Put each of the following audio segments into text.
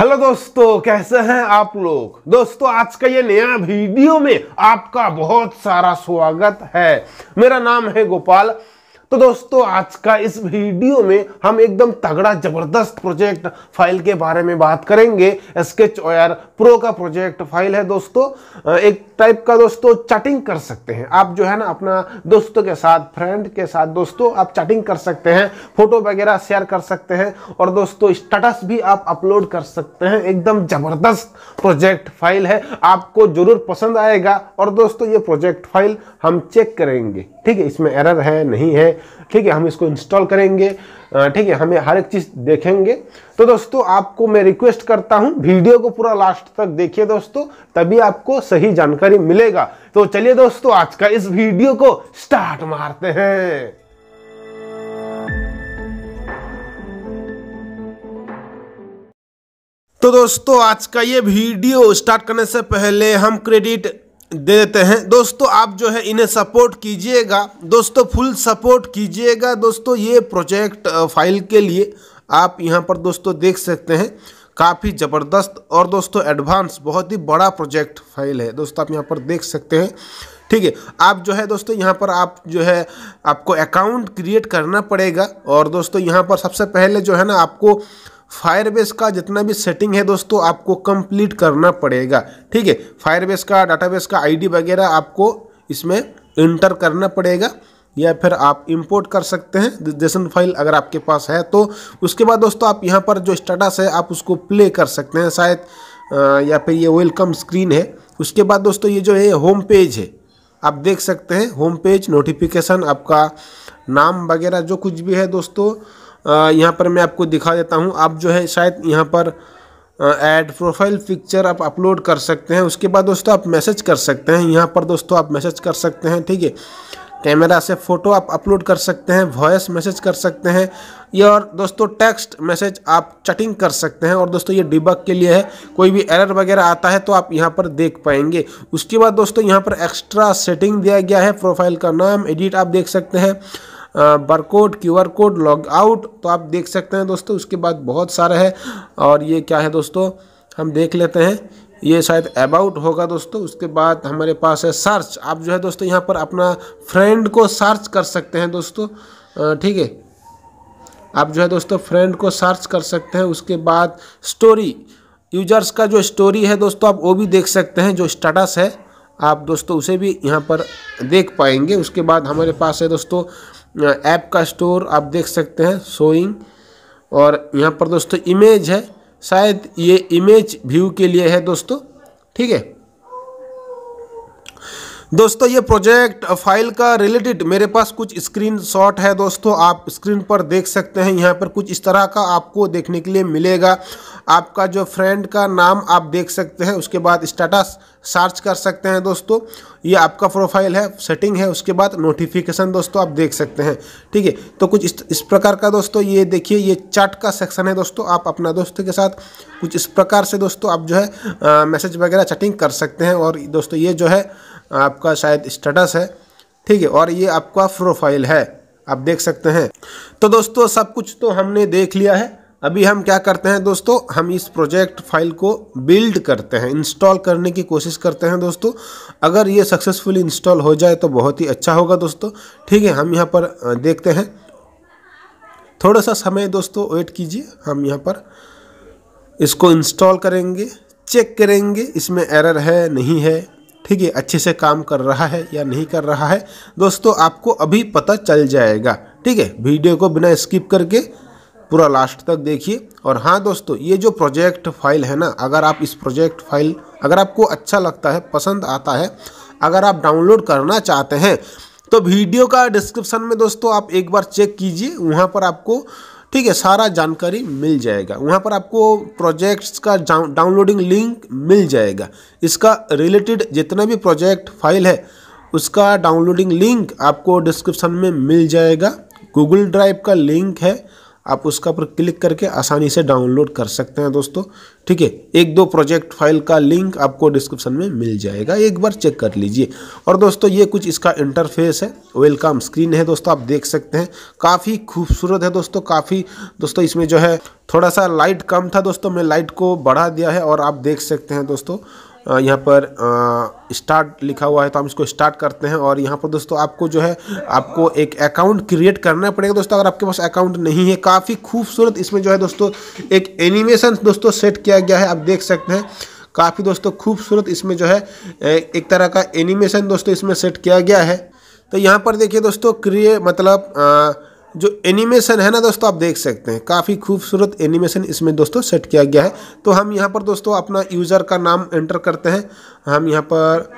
hello दोस्तों कैसे हैं आप लोग दोस्तों आज का ये नया वीडियो में आपका बहुत सारा स्वागत है मेरा नाम है गोपाल तो दोस्तों आज का इस वीडियो में हम एकदम तगड़ा जबरदस्त प्रोजेक्ट फाइल के बारे में बात करेंगे स्केच ओयर प्रो का प्रोजेक्ट फाइल है दोस्तों एक टाइप का दोस्तों चैटिंग कर सकते हैं आप जो है ना अपना दोस्तों के साथ फ्रेंड के साथ दोस्तों आप चैटिंग कर सकते हैं फोटो वगैरह शेयर कर सकते हैं और दोस्तों स्टेटस भी आप अपलोड कर सकते हैं एकदम जबरदस्त प्रोजेक्ट फाइल है आपको जरूर पसंद आएगा और दोस्तों ये प्रोजेक्ट फाइल हम चेक करेंगे ठीक है इसमें एरर है नहीं है ठीक है हम इसको इंस्टॉल करेंगे ठीक है हमें हर एक चीज़ देखेंगे तो दोस्तों आपको मैं रिक्वेस्ट करता हूं वीडियो को पूरा लास्ट तक देखिए दोस्तों तभी आपको सही जानकारी मिलेगा तो चलिए दोस्तों आज का इस वीडियो को स्टार्ट मारते हैं तो दोस्तों आज का ये वीडियो स्टार्ट करने से पहले हम क्रेडिट दे देते हैं दोस्तों आप जो है इन्हें सपोर्ट कीजिएगा दोस्तों फुल सपोर्ट कीजिएगा दोस्तों ये प्रोजेक्ट फाइल के लिए आप यहाँ पर दोस्तों देख सकते हैं काफ़ी ज़बरदस्त और दोस्तों एडवांस बहुत ही बड़ा प्रोजेक्ट फाइल है दोस्तों आप यहाँ पर देख सकते हैं ठीक है आप जो है दोस्तों यहाँ पर आप जो है आपको अकाउंट क्रिएट करना पड़ेगा और दोस्तों यहाँ पर सबसे पहले जो है ना आपको फायरबेस का जितना भी सेटिंग है दोस्तों आपको कंप्लीट करना पड़ेगा ठीक है फायरबेस का डाटाबेस का आईडी वगैरह आपको इसमें इंटर करना पड़ेगा या फिर आप इंपोर्ट कर सकते हैं जेसन फाइल अगर आपके पास है तो उसके बाद दोस्तों आप यहाँ पर जो स्टेटस है आप उसको प्ले कर सकते हैं शायद या फिर ये वेलकम स्क्रीन है उसके बाद दोस्तों ये जो है होम पेज है आप देख सकते हैं होम पेज नोटिफिकेशन आपका नाम वगैरह जो कुछ भी है दोस्तों यहाँ पर मैं आपको दिखा देता हूँ आप जो है शायद यहाँ पर ऐड प्रोफाइल पिक्चर आप अपलोड कर सकते हैं उसके बाद दोस्तों आप मैसेज कर सकते हैं यहाँ पर दोस्तों आप मैसेज कर सकते हैं ठीक है कैमरा से फ़ोटो आप अपलोड कर सकते हैं वॉइस मैसेज कर सकते हैं या और दोस्तों टेक्स्ट मैसेज आप चैटिंग कर सकते हैं और दोस्तों ये डिबक के लिए है कोई भी एरर वगैरह आता है तो आप यहाँ पर देख पाएंगे उसके बाद दोस्तों यहाँ पर एक्स्ट्रा सेटिंग दिया गया है प्रोफाइल का नाम एडिट आप देख सकते हैं Q QR code log out तो आप देख सकते हैं दोस्तों उसके बाद बहुत सारा है और ये क्या है दोस्तों हम देख लेते हैं ये शायद अबाउट होगा दोस्तों उसके बाद हमारे पास है सर्च आप जो है दोस्तों यहाँ पर अपना फ्रेंड को सर्च कर सकते हैं दोस्तों ठीक है आप जो है दोस्तों फ्रेंड को सर्च कर सकते हैं उसके बाद स्टोरी यूजर्स का जो स्टोरी है दोस्तों आप वो भी देख सकते हैं जो स्टेटस है आप दोस्तों उसे भी यहाँ पर देख पाएंगे उसके बाद हमारे पास है दोस्तों ऐप का स्टोर आप देख सकते हैं शोइंग और यहाँ पर दोस्तों इमेज है शायद ये इमेज व्यू के लिए है दोस्तों ठीक है दोस्तों ये प्रोजेक्ट फाइल का रिलेटेड मेरे पास कुछ स्क्रीन शॉट है दोस्तों आप स्क्रीन पर देख सकते हैं यहाँ पर कुछ इस तरह का आपको देखने के लिए मिलेगा आपका जो फ्रेंड का नाम आप देख सकते हैं उसके बाद स्टेटस सर्च कर सकते हैं दोस्तों ये आपका प्रोफाइल है सेटिंग है उसके बाद नोटिफिकेशन दोस्तों आप देख सकते हैं ठीक है तो कुछ इस, इस प्रकार का दोस्तों ये देखिए ये चैट का सेक्शन है दोस्तों आप अपना दोस्त के साथ कुछ इस प्रकार से दोस्तों आप जो है मैसेज वगैरह चैटिंग कर सकते हैं और दोस्तों ये जो है आपका शायद स्टेटस है ठीक है और ये आपका प्रोफाइल है आप देख सकते हैं तो दोस्तों सब कुछ तो हमने देख लिया है अभी हम क्या करते हैं दोस्तों हम इस प्रोजेक्ट फाइल को बिल्ड करते हैं इंस्टॉल करने की कोशिश करते हैं दोस्तों अगर ये सक्सेसफुली इंस्टॉल हो जाए तो बहुत ही अच्छा होगा दोस्तों ठीक है हम यहाँ पर देखते हैं थोड़ा सा समय दोस्तों वेट कीजिए हम यहाँ पर इसको इंस्टॉल करेंगे चेक करेंगे इसमें एरर है नहीं है ठीक है अच्छे से काम कर रहा है या नहीं कर रहा है दोस्तों आपको अभी पता चल जाएगा ठीक है वीडियो को बिना स्किप करके पूरा लास्ट तक देखिए और हाँ दोस्तों ये जो प्रोजेक्ट फाइल है ना अगर आप इस प्रोजेक्ट फाइल अगर आपको अच्छा लगता है पसंद आता है अगर आप डाउनलोड करना चाहते हैं तो वीडियो का डिस्क्रिप्शन में दोस्तों आप एक बार चेक कीजिए वहाँ पर आपको ठीक है सारा जानकारी मिल जाएगा वहाँ पर आपको प्रोजेक्ट्स का डाउनलोडिंग लिंक मिल जाएगा इसका रिलेटेड जितना भी प्रोजेक्ट फाइल है उसका डाउनलोडिंग लिंक आपको डिस्क्रिप्शन में मिल जाएगा गूगल ड्राइव का लिंक है आप उसका पर क्लिक करके आसानी से डाउनलोड कर सकते हैं दोस्तों ठीक है एक दो प्रोजेक्ट फाइल का लिंक आपको डिस्क्रिप्शन में मिल जाएगा एक बार चेक कर लीजिए और दोस्तों ये कुछ इसका इंटरफेस है वेलकम स्क्रीन है दोस्तों आप देख सकते हैं काफ़ी खूबसूरत है दोस्तों काफ़ी दोस्तों इसमें जो है थोड़ा सा लाइट कम था दोस्तों मैं लाइट को बढ़ा दिया है और आप देख सकते हैं दोस्तों यहाँ पर स्टार्ट लिखा हुआ है तो हम इसको स्टार्ट करते हैं और यहाँ पर दोस्तों आपको जो है आपको एक अकाउंट क्रिएट करना पड़ेगा दोस्तों अगर आपके पास अकाउंट नहीं है काफ़ी खूबसूरत इसमें जो है दोस्तों एक एनिमेशन दोस्तों सेट किया गया है आप देख सकते हैं काफ़ी दोस्तों खूबसूरत इसमें जो है एक तरह का एनिमेशन दोस्तों इसमें सेट किया गया है तो यहाँ पर देखिए दोस्तों क्रिए मतलब आ, जो एनिमेशन है ना दोस्तों आप देख सकते हैं काफ़ी खूबसूरत एनिमेशन इसमें दोस्तों सेट किया गया है तो हम यहाँ पर दोस्तों अपना यूज़र का नाम एंटर करते हैं हम यहाँ पर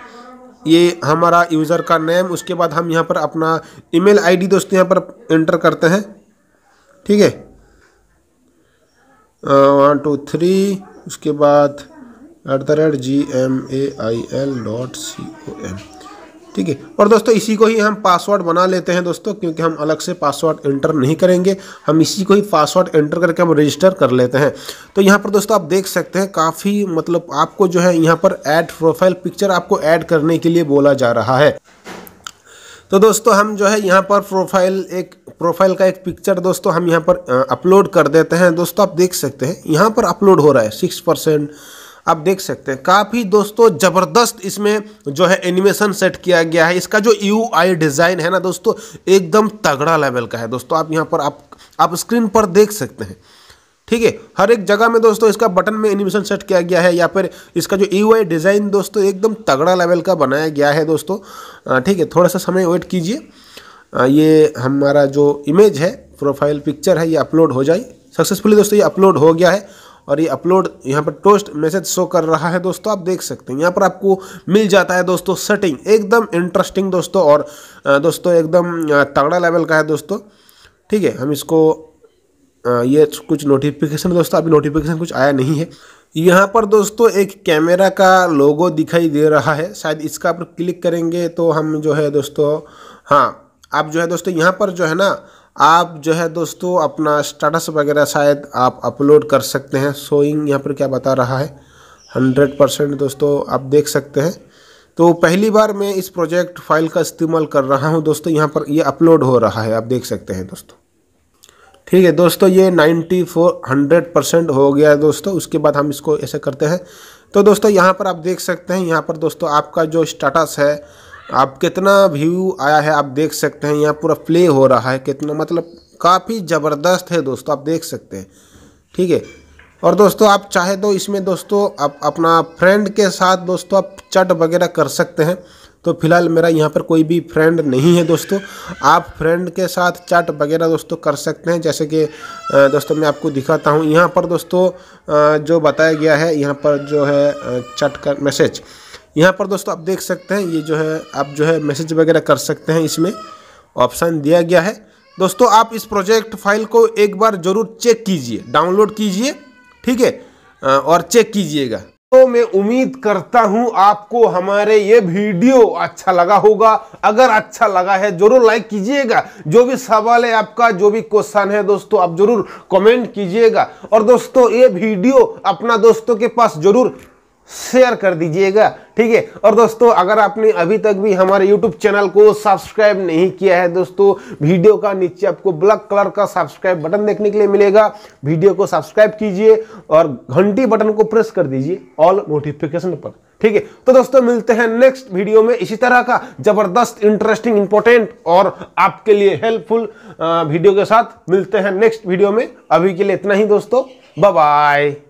ये हमारा यूज़र का नेम उसके बाद हम यहाँ पर अपना ईमेल आईडी दोस्तों यहाँ पर एंटर करते हैं ठीक है वन टू थ्री उसके बाद at the rate G M A I L dot C O M ठीक है और दोस्तों इसी को ही हम पासवर्ड बना लेते हैं दोस्तों क्योंकि हम अलग से पासवर्ड एंटर नहीं करेंगे हम इसी को ही पासवर्ड एंटर करके हम रजिस्टर कर लेते हैं तो यहाँ पर दोस्तों आप देख सकते हैं काफ़ी मतलब आपको जो है यहाँ पर ऐड प्रोफाइल पिक्चर आपको ऐड करने के लिए बोला जा रहा है तो दोस्तों हम जो है यहाँ पर प्रोफाइल एक प्रोफाइल का एक पिक्चर दोस्तों हम यहाँ पर अपलोड कर देते हैं दोस्तों आप देख सकते हैं यहाँ पर अपलोड हो रहा है सिक्स परसेंट आप देख सकते हैं काफ़ी दोस्तों ज़बरदस्त इसमें जो है एनिमेशन सेट किया गया है इसका जो यू आई डिज़ाइन है ना दोस्तों एकदम तगड़ा लेवल का है दोस्तों आप यहाँ पर आप आप स्क्रीन पर देख सकते हैं ठीक है हर एक जगह में दोस्तों इसका बटन में एनिमेशन सेट किया गया है या फिर इसका जो यू आई डिज़ाइन दोस्तों एकदम तगड़ा लेवल का बनाया गया है दोस्तों ठीक है थोड़ा सा समय वेट कीजिए ये हमारा जो इमेज है प्रोफाइल पिक्चर है ये अपलोड हो जाए सक्सेसफुली दोस्तों ये अपलोड हो गया है और ये अपलोड यहाँ पर टोस्ट मैसेज शो कर रहा है दोस्तों आप देख सकते हैं यहाँ पर आपको मिल जाता है दोस्तों सेटिंग एकदम इंटरेस्टिंग दोस्तों और दोस्तों एकदम तगड़ा लेवल का है दोस्तों ठीक है हम इसको ये कुछ नोटिफिकेशन दोस्तों अभी नोटिफिकेशन कुछ आया नहीं है यहाँ पर दोस्तों एक कैमरा का लोगो दिखाई दे रहा है शायद इसका आप क्लिक करेंगे तो हम जो है दोस्तों हाँ आप जो है दोस्तों यहाँ पर जो है ना आप जो है दोस्तों अपना स्टेटस वगैरह शायद आप अपलोड कर सकते हैं शोइंग यहाँ पर क्या बता रहा है हंड्रेड परसेंट दोस्तों आप देख सकते हैं तो पहली बार मैं इस प्रोजेक्ट फाइल का इस्तेमाल कर रहा हूँ दोस्तों यहाँ पर ये यह अपलोड हो रहा है आप देख सकते हैं दोस्तों ठीक है दोस्तों ये नाइन्टी फोर हंड्रेड परसेंट हो गया है दोस्तों उसके बाद हम इसको ऐसे करते हैं तो दोस्तों यहाँ पर आप देख सकते हैं यहाँ पर दोस्तों आपका जो स्टेटस है आप कितना व्यू आया है आप देख सकते हैं यहाँ पूरा प्ले हो रहा है कितना मतलब काफ़ी ज़बरदस्त है दोस्तों आप देख सकते हैं ठीक है और दोस्तों आप चाहे तो इसमें दोस्तों आप अपना फ्रेंड के साथ दोस्तों आप चट वगैरह कर सकते हैं तो फिलहाल मेरा यहाँ पर कोई भी फ्रेंड नहीं है दोस्तों आप फ्रेंड के साथ चैट वगैरह दोस्तों कर सकते हैं जैसे कि दोस्तों मैं आपको दिखाता हूँ यहाँ पर दोस्तों जो बताया गया है यहाँ पर जो है चैट का मैसेज यहाँ पर दोस्तों आप देख सकते हैं ये जो है आप जो है मैसेज वगैरह कर सकते हैं इसमें ऑप्शन दिया गया है दोस्तों आप इस प्रोजेक्ट फाइल को एक बार ज़रूर चेक कीजिए डाउनलोड कीजिए ठीक है और चेक कीजिएगा तो मैं उम्मीद करता हूं आपको हमारे ये वीडियो अच्छा लगा होगा अगर अच्छा लगा है जरूर लाइक कीजिएगा जो भी सवाल है आपका जो भी क्वेश्चन है दोस्तों आप जरूर कमेंट कीजिएगा और दोस्तों ये वीडियो अपना दोस्तों के पास जरूर शेयर कर दीजिएगा ठीक है और दोस्तों अगर आपने अभी तक भी हमारे यूट्यूब चैनल को सब्सक्राइब नहीं किया है दोस्तों वीडियो का नीचे आपको ब्लैक कलर का सब्सक्राइब बटन देखने के लिए मिलेगा वीडियो को सब्सक्राइब कीजिए और घंटी बटन को प्रेस कर दीजिए ऑल नोटिफिकेशन पर ठीक है तो दोस्तों मिलते हैं नेक्स्ट वीडियो में इसी तरह का जबरदस्त इंटरेस्टिंग इंपॉर्टेंट और आपके लिए हेल्पफुल वीडियो के साथ मिलते हैं नेक्स्ट वीडियो में अभी के लिए इतना ही दोस्तों बाय